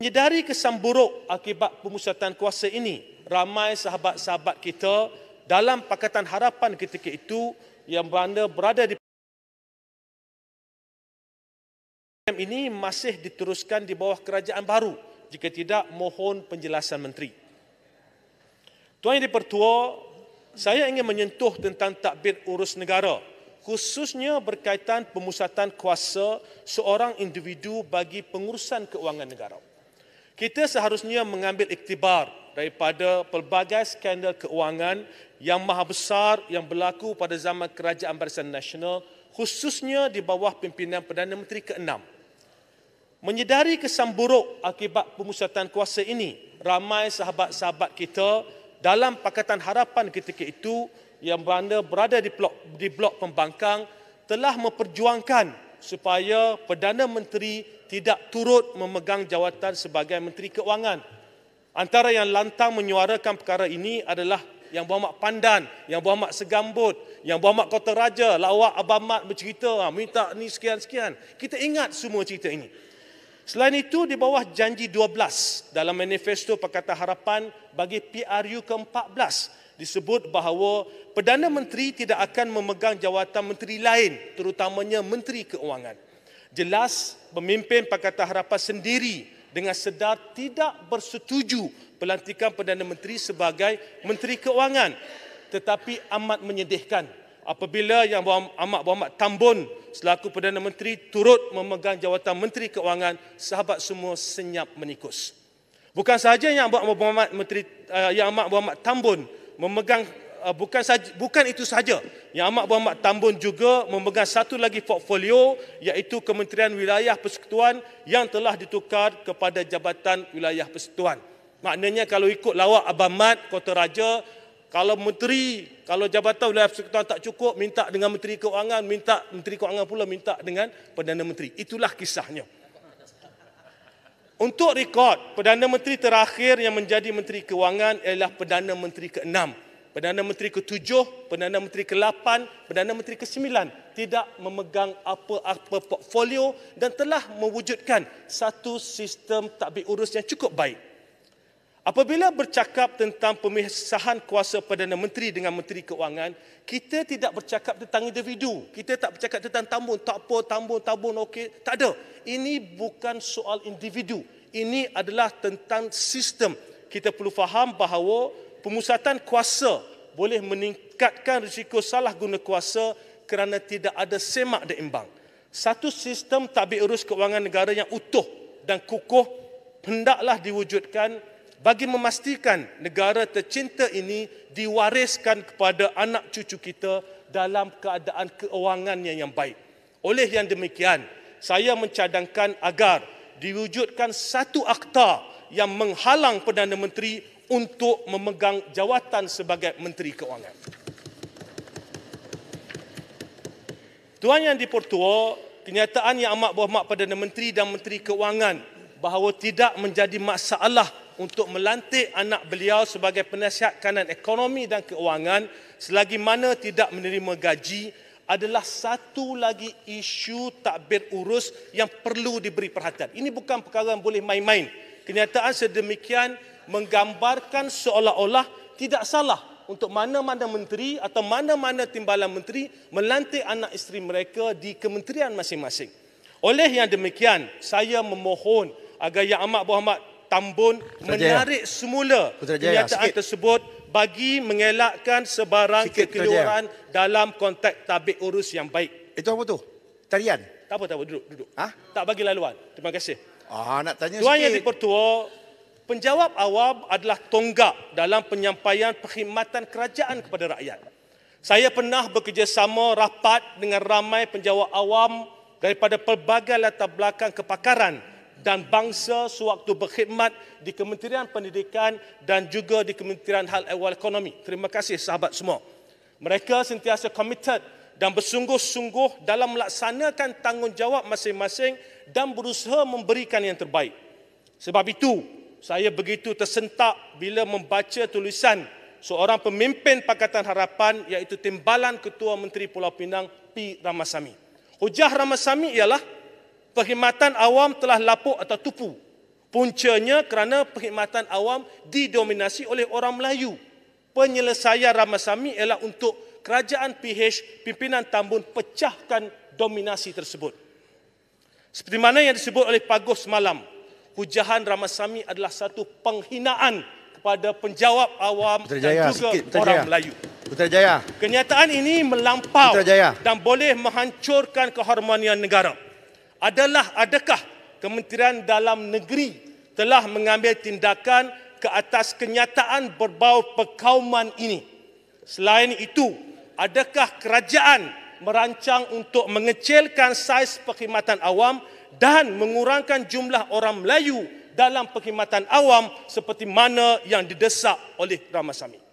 Menyedari kesan buruk akibat pemusatan kuasa ini, ramai sahabat-sahabat kita dalam Pakatan Harapan ketika itu yang berada, berada di PM ini masih diteruskan di bawah kerajaan baru jika tidak mohon penjelasan menteri. Tuan Yang Dipertua, saya ingin menyentuh tentang takbir urus negara khususnya berkaitan pemusatan kuasa seorang individu bagi pengurusan keuangan negara kita seharusnya mengambil iktibar daripada pelbagai skandal keuangan yang maha besar yang berlaku pada zaman kerajaan barisan nasional khususnya di bawah pimpinan Perdana Menteri ke-6. Menyedari kesan buruk akibat pemusatan kuasa ini, ramai sahabat-sahabat kita dalam Pakatan Harapan ketika itu yang berada di blok, di blok pembangkang telah memperjuangkan supaya Perdana Menteri tidak turut memegang jawatan sebagai Menteri Keuangan. Antara yang lantang menyuarakan perkara ini adalah Yang Berhormat Pandan, Yang Berhormat Segambut, Yang Berhormat Kota Raja, Lawak Abang Mat bercerita, ah, minta ni sekian-sekian. Kita ingat semua cerita ini. Selain itu, di bawah janji 12 dalam manifesto Pakatan Harapan bagi PRU ke-14 disebut bahawa Perdana Menteri tidak akan memegang jawatan menteri lain terutamanya Menteri Keuangan. Jelas pemimpin Pakatan Harapan sendiri dengan sedar tidak bersetuju pelantikan Perdana Menteri sebagai Menteri Keuangan tetapi amat menyedihkan apabila Yang Amat Muhammad Tambun selaku Perdana Menteri turut memegang jawatan Menteri Keuangan, sahabat semua senyap menikus. Bukan sahaja Yang Amat Muhammad Menteri eh, Yang Amat Muhammad Tambun memegang eh, bukan sahaja, bukan itu sahaja. Yang Amat Muhammad Tambun juga memegang satu lagi portfolio iaitu Kementerian Wilayah Persekutuan yang telah ditukar kepada Jabatan Wilayah Persekutuan. Maknanya kalau ikut lawak Abang Mat, Kota Raja, kalau menteri, kalau jabatan oleh persekutuan tak cukup, minta dengan menteri keuangan, minta menteri keuangan pula minta dengan Perdana Menteri. Itulah kisahnya. Untuk rekod, Perdana Menteri terakhir yang menjadi Menteri Keuangan ialah Perdana Menteri ke-6. Perdana Menteri ke-7, Perdana Menteri ke-8, Perdana Menteri ke-9 tidak memegang apa-apa portfolio dan telah mewujudkan satu sistem takbir urus yang cukup baik. Apabila bercakap tentang pemisahan kuasa Perdana Menteri dengan Menteri Keuangan, kita tidak bercakap tentang individu. Kita tak bercakap tentang tambun, tak apa, tambun, tambun, okey. Tak ada. Ini bukan soal individu. Ini adalah tentang sistem. Kita perlu faham bahawa pemusatan kuasa boleh meningkatkan risiko salah guna kuasa kerana tidak ada semak dan imbang. Satu sistem tabik urus keuangan negara yang utuh dan kukuh hendaklah diwujudkan bagi memastikan negara tercinta ini diwariskan kepada anak cucu kita dalam keadaan keuangannya yang baik. Oleh yang demikian, saya mencadangkan agar diwujudkan satu akta yang menghalang Perdana Menteri untuk memegang jawatan sebagai Menteri Keuangan. Tuan Yang di-Pertua, kenyataan yang amat berhormat Perdana Menteri dan Menteri Keuangan bahawa tidak menjadi masalah untuk melantik anak beliau sebagai penasihat kanan ekonomi dan keuangan selagi mana tidak menerima gaji adalah satu lagi isu takbir urus yang perlu diberi perhatian. Ini bukan perkara yang boleh main-main. Kenyataan sedemikian menggambarkan seolah-olah tidak salah untuk mana-mana menteri atau mana-mana timbalan menteri melantik anak isteri mereka di kementerian masing-masing. Oleh yang demikian, saya memohon agar Yang Amat Berhormat Tambun menarik semula kenyataan tersebut bagi mengelakkan sebarang kekeliruan dalam konteks tabik urus yang baik. Itu apa tu? Tarian? Tak apa, tak apa. Duduk, duduk. Ha? Tak bagi laluan. Terima kasih. Ah, nak tanya Tuan sikit. Yang dipertua, penjawab awam adalah tonggak dalam penyampaian perkhidmatan kerajaan kepada rakyat. Saya pernah bekerjasama rapat dengan ramai penjawab awam daripada pelbagai latar belakang kepakaran dan bangsa sewaktu berkhidmat di Kementerian Pendidikan dan juga di Kementerian Hal Ehwal Ekonomi. Terima kasih sahabat semua. Mereka sentiasa komited dan bersungguh-sungguh dalam melaksanakan tanggungjawab masing-masing dan berusaha memberikan yang terbaik. Sebab itu, saya begitu tersentak bila membaca tulisan seorang pemimpin Pakatan Harapan iaitu Timbalan Ketua Menteri Pulau Pinang P. Ramasami. Hujah Ramasami ialah perkhidmatan awam telah lapuk atau tupu. Puncanya kerana perkhidmatan awam didominasi oleh orang Melayu. Penyelesaian Ramasami ialah untuk kerajaan PH, pimpinan tambun pecahkan dominasi tersebut. Seperti mana yang disebut oleh Pagos semalam, hujahan Ramasami adalah satu penghinaan kepada penjawab awam Putrajaya, dan juga sikit, Putrajaya. orang Melayu. Putrajaya. Kenyataan ini melampau Putrajaya. dan boleh menghancurkan keharmonian negara adalah adakah Kementerian Dalam Negeri telah mengambil tindakan ke atas kenyataan berbau perkauman ini? Selain itu, adakah kerajaan merancang untuk mengecilkan saiz perkhidmatan awam dan mengurangkan jumlah orang Melayu dalam perkhidmatan awam seperti mana yang didesak oleh Ramasamy?